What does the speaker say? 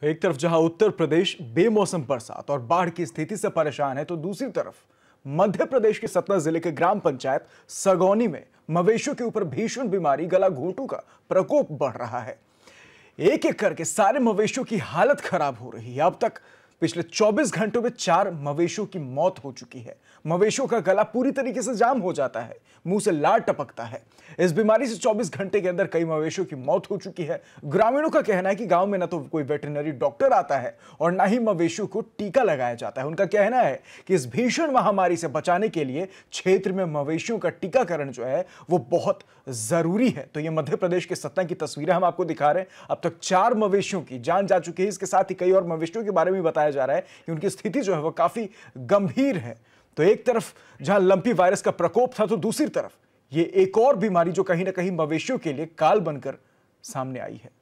तो एक तरफ जहां उत्तर प्रदेश बेमौसम बरसात और बाढ़ की स्थिति से परेशान है तो दूसरी तरफ मध्य प्रदेश के सतना जिले के ग्राम पंचायत सगौनी में मवेशियों के ऊपर भीषण बीमारी गला घोटू का प्रकोप बढ़ रहा है एक एक करके सारे मवेशियों की हालत खराब हो रही है अब तक पिछले 24 घंटों में चार मवेशियों की मौत हो चुकी है मवेशियों का गला पूरी तरीके से जाम हो जाता है मुंह से लार टपकता है इस बीमारी से 24 घंटे के अंदर कई मवेशियों की मौत हो चुकी है ग्रामीणों का कहना है कि गांव में ना तो कोई वेटनरी डॉक्टर आता है और ना ही मवेशियों को टीका लगाया जाता है उनका कहना है कि इस भीषण महामारी से बचाने के लिए क्षेत्र में मवेशियों का टीकाकरण जो है वो बहुत जरूरी है तो ये मध्य प्रदेश के सत्ता की तस्वीरें हम आपको दिखा रहे हैं अब तक चार मवेशियों की जान जा चुकी है इसके साथ ही कई और मवेशियों के बारे में बताया बताया जा रहा है कि उनकी स्थिति जो है वो काफ़ी गंभीर है तो एक तरफ जहां लंपी वायरस का प्रकोप था तो दूसरी तरफ ये एक और बीमारी जो कहीं ना कहीं मवेशियों के लिए काल बनकर सामने आई है